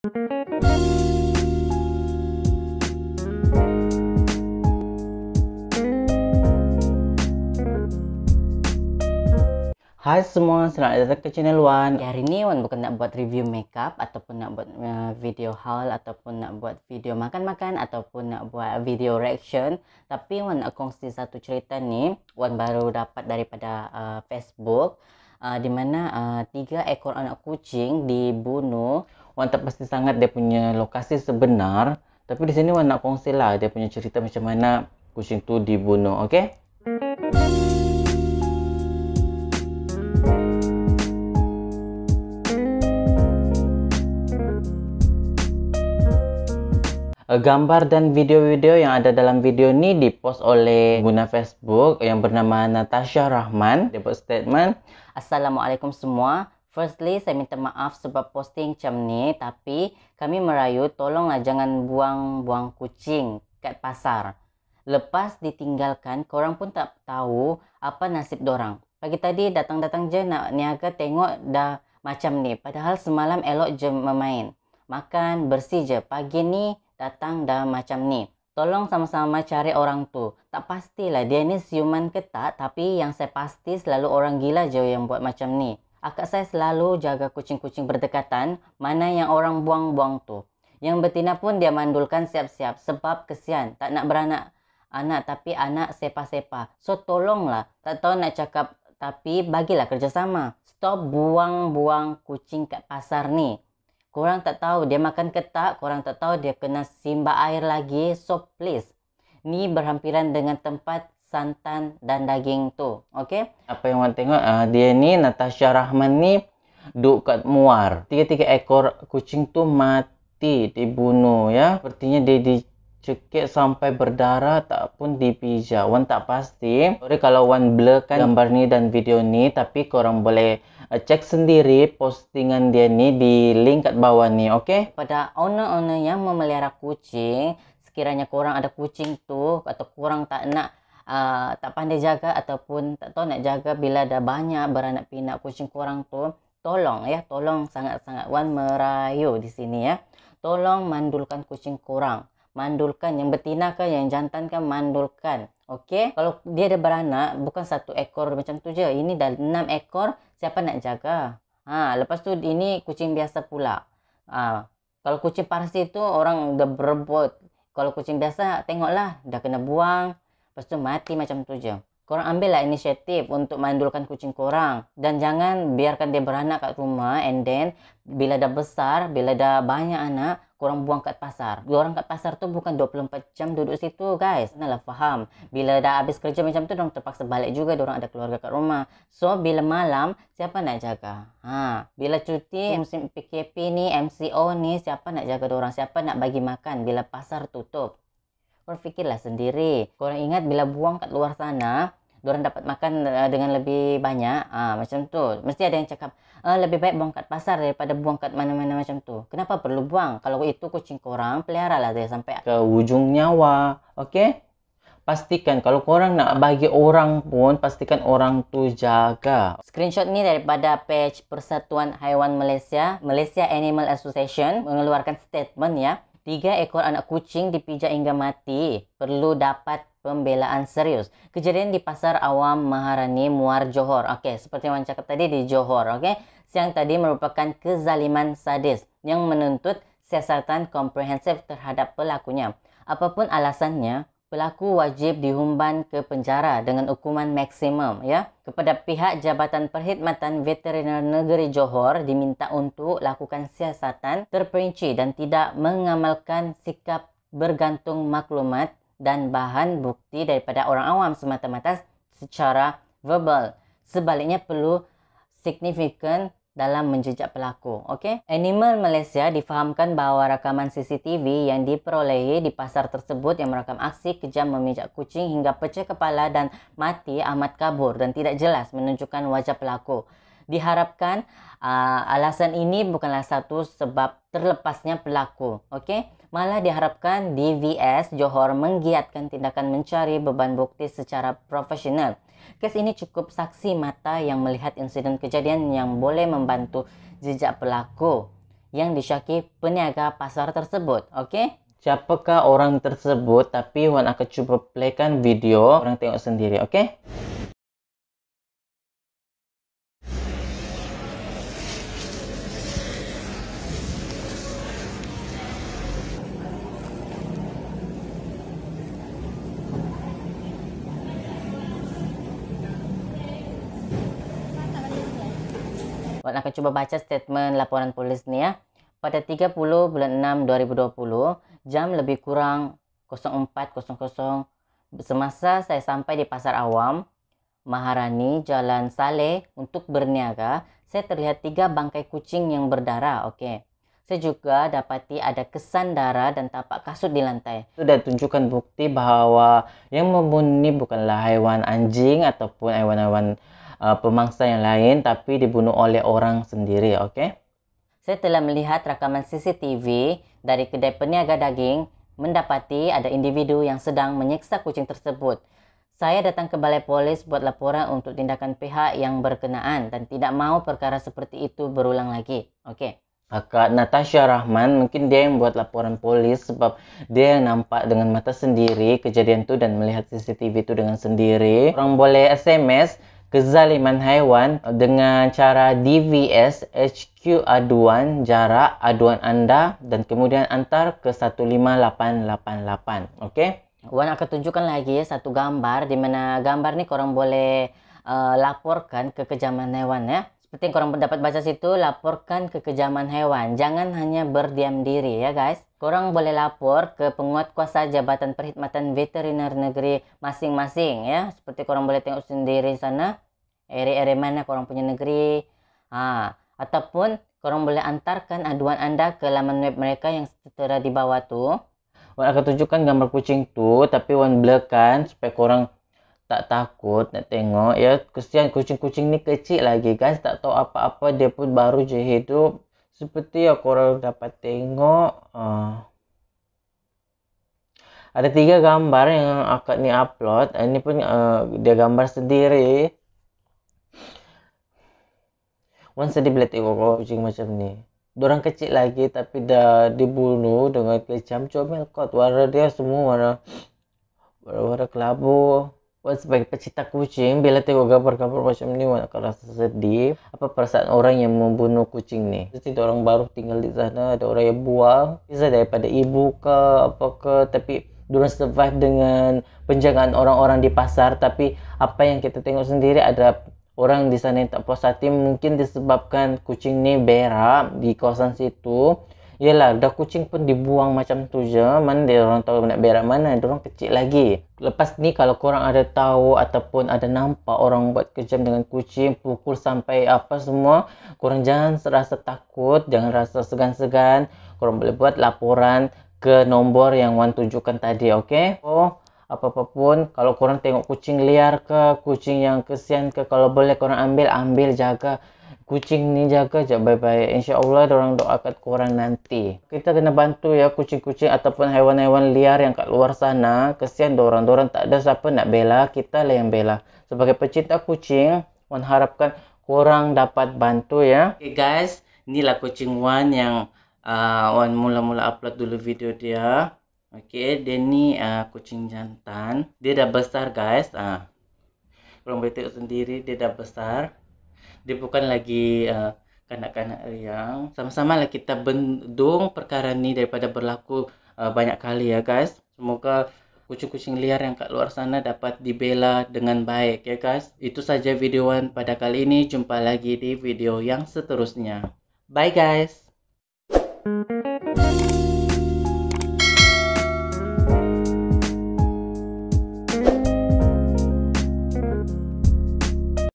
Hai semua, selamat datang ke channel Wan. Ya, hari ni Wan bukan nak buat review makeup ataupun nak buat uh, video haul ataupun nak buat video makan-makan ataupun nak buat video reaction. Tapi Wan nak kongsi satu cerita ni, Wan baru dapat daripada uh, Facebook uh, di mana uh, tiga ekor anak kucing dibunuh Wan tak pasti sangat dia punya lokasi sebenar. Tapi di sini Wan nak kongsi lah dia punya cerita macam mana kucing tu dibunuh. Okay? Eh, gambar dan video-video yang ada dalam video ni dipost oleh guna Facebook yang bernama Natasha Rahman. Dia buat statement, Assalamualaikum semua. Firstly, saya minta maaf sebab posting macam ni tapi kami merayu tolonglah jangan buang-buang kucing kat pasar. Lepas ditinggalkan, korang pun tak tahu apa nasib dorang. Pagi tadi datang-datang je nak niaga tengok dah macam ni. Padahal semalam elok je memain. Makan, bersih je. Pagi ni datang dah macam ni. Tolong sama-sama cari orang tu. Tak pastilah dia ni siuman ke tak tapi yang saya pasti selalu orang gila je yang buat macam ni. Akak saya selalu jaga kucing-kucing berdekatan, mana yang orang buang-buang tu. Yang betina pun dia mandulkan siap-siap sebab kesian tak nak beranak anak tapi anak sepa-sepa. So tolonglah, tak tahu nak cakap tapi bagilah kerjasama. Stop buang-buang kucing kat pasar ni. Korang tak tahu dia makan ketak, korang tak tahu dia kena simba air lagi. So please, ni berhampiran dengan tempat santan dan daging tu. Okey. Apa yang orang tengok uh, dia ni Natasha Rahman ni duk kat muar. Tiga-tiga ekor kucing tu mati dibunuh ya. Sepertinya dia dicekik sampai berdarah tak pun dipijak. Wan tak pasti. Sorry kalau wan kan ya. gambar ni dan video ni tapi korang boleh uh, cek sendiri postingan dia ni di link kat bawah ni. okay? Pada owner-owner yang memelihara kucing, sekiranya korang ada kucing tu atau korang tak nak uh, tak pandai jaga ataupun tak tahu nak jaga bila dah banyak beranak pinak kucing korang tu tolong ya tolong sangat-sangat wan merayu di sini ya tolong mandulkan kucing korang mandulkan yang betina ke yang jantan ke mandulkan okey kalau dia ada beranak bukan satu ekor macam tu je ini dah enam ekor siapa nak jaga ha lepas tu ini kucing biasa pula ha, kalau kucing parsi tu orang dah berebut kalau kucing biasa tengoklah dah kena buang Lepas tu mati macam tu je. Korang ambillah inisiatif untuk mandulkan kucing korang. Dan jangan biarkan dia beranak kat rumah and then bila dah besar, bila dah banyak anak, korang buang kat pasar. Orang kat pasar tu bukan 24 jam duduk situ guys. Kena lah faham. Bila dah habis kerja macam tu, orang terpaksa balik juga. Orang ada keluarga kat rumah. So, bila malam, siapa nak jaga? Ha. Bila cuti, musim PKP ni, MCO ni, siapa nak jaga orang? Siapa nak bagi makan bila pasar tutup? berpikirlah sendiri. Korang ingat bila buang kat luar sana, orang dapat makan uh, dengan lebih banyak. Uh, macam tu. Mesti ada yang cakap, uh, lebih baik buang kat pasar daripada buang kat mana-mana macam tu. Kenapa perlu buang? Kalau itu kucing korang, pelihara lah dia sampai ke ujung nyawa. Okey? Pastikan kalau korang nak bagi orang pun, pastikan orang tu jaga. Screenshot ni daripada page Persatuan Haiwan Malaysia, Malaysia Animal Association mengeluarkan statement ya. Tiga ekor anak kucing dipijak hingga mati perlu dapat pembelaan serius. Kejadian di Pasar Awam Maharani Muar Johor. Okey, seperti yang cakap tadi di Johor, okey. Siang tadi merupakan kezaliman sadis yang menuntut siasatan komprehensif terhadap pelakunya. Apapun alasannya, pelaku wajib dihumban ke penjara dengan hukuman maksimum ya kepada pihak Jabatan Perkhidmatan Veteriner Negeri Johor diminta untuk lakukan siasatan terperinci dan tidak mengamalkan sikap bergantung maklumat dan bahan bukti daripada orang awam semata-mata secara verbal sebaliknya perlu signifikan dalam menjejak pelaku. Okay? Animal Malaysia difahamkan bahawa rakaman CCTV yang diperoleh di pasar tersebut yang merakam aksi kejam memijak kucing hingga pecah kepala dan mati amat kabur dan tidak jelas menunjukkan wajah pelaku. Diharapkan uh, alasan ini bukanlah satu sebab terlepasnya pelaku, oke? Okay? Malah diharapkan DVS Johor menggiatkan tindakan mencari beban bukti secara profesional. Kes ini cukup saksi mata yang melihat insiden kejadian yang boleh membantu jejak pelaku yang disyaki peniaga pasar tersebut, oke? Okay? Siapakah orang tersebut? Tapi Wan akan cuba playkan video orang tengok sendiri, oke? Puan akan cuba baca statement laporan polis ni ya. Pada 30 bulan 6 2020, jam lebih kurang 04.00 semasa saya sampai di Pasar Awam, Maharani, Jalan Saleh untuk berniaga, saya terlihat tiga bangkai kucing yang berdarah. Oke. Okay. Saya juga dapati ada kesan darah dan tapak kasut di lantai. Sudah tunjukkan bukti bahawa yang membunuh ini bukanlah haiwan anjing ataupun haiwan-haiwan uh, pemangsa yang lain tapi dibunuh oleh orang sendiri okey saya telah melihat rakaman CCTV dari kedai peniaga daging mendapati ada individu yang sedang menyiksa kucing tersebut saya datang ke balai polis buat laporan untuk tindakan pihak yang berkenaan dan tidak mahu perkara seperti itu berulang lagi. Okey. Kak Natasha Rahman mungkin dia yang buat laporan polis sebab dia yang nampak dengan mata sendiri kejadian itu dan melihat CCTV itu dengan sendiri. Orang boleh SMS kezaliman haiwan dengan cara DVS HQ aduan jarak aduan anda dan kemudian antar ke 15888. Okey. Wan akan tunjukkan lagi satu gambar di mana gambar ni korang boleh uh, laporkan kekejaman kejaman haiwan ya. seperti yang kurang pendapat baca situ, laporkan kekejaman hewan. Jangan hanya berdiam diri ya guys. Kurang boleh lapor ke penguat kuasa Jabatan Perkhidmatan Veteriner Negeri masing-masing ya. Seperti kurang boleh tengok sendiri sana. Area-area mana kurang punya negeri. Ah, ataupun korang boleh antarkan aduan anda ke laman web mereka yang tertera di bawah tu. Wan akan tunjukkan gambar kucing tu tapi Wan belakang supaya korang tak takut nak tengok ya kesian kucing-kucing ni kecil lagi guys tak tahu apa-apa dia pun baru je hidup seperti yang korang dapat tengok uh. ada tiga gambar yang akak ni upload ini eh, pun uh, dia gambar sendiri Wan sedih bila tengok kucing macam ni Diorang kecil lagi tapi dah dibunuh dengan kejam comel kot Warna dia semua warna Warna, warna kelabu sebagai pecinta kucing bila tengok gambar-gambar macam ni aku rasa sedih apa perasaan orang yang membunuh kucing ni mesti ada orang baru tinggal di sana ada orang yang buang bisa daripada ibu ke apa ke? tapi Diorang survive dengan penjagaan orang-orang di pasar tapi apa yang kita tengok sendiri ada orang di sana yang tak puas hati mungkin disebabkan kucing ni berak di kawasan situ Yelah, dah kucing pun dibuang macam tu je. Mana dia orang tahu nak berak mana. Dia orang kecil lagi. Lepas ni kalau korang ada tahu ataupun ada nampak orang buat kejam dengan kucing, pukul sampai apa semua, korang jangan rasa takut, jangan rasa segan-segan. Korang boleh buat laporan ke nombor yang Wan tunjukkan tadi, okey? Oh, apa-apa pun, kalau korang tengok kucing liar ke, kucing yang kesian ke, kalau boleh korang ambil, ambil, jaga kucing ni jaga je baik-baik. InsyaAllah orang doa kat korang nanti. Kita kena bantu ya kucing-kucing ataupun haiwan-haiwan liar yang kat luar sana. Kesian orang orang tak ada siapa nak bela. Kita lah yang bela. Sebagai pecinta kucing, mengharapkan korang dapat bantu ya. Okay guys, inilah kucing Wan yang uh, Wan mula-mula upload dulu video dia. Okay, dia ni uh, kucing jantan. Dia dah besar guys. Uh, ah. korang boleh sendiri, dia dah besar. Dia bukan lagi uh, kanak-kanak yang Sama-sama lah kita bendung perkara ni daripada berlaku uh, banyak kali ya guys. Semoga kucing-kucing liar yang kat luar sana dapat dibela dengan baik ya guys. Itu saja videoan pada kali ini. Jumpa lagi di video yang seterusnya. Bye guys. Thank you.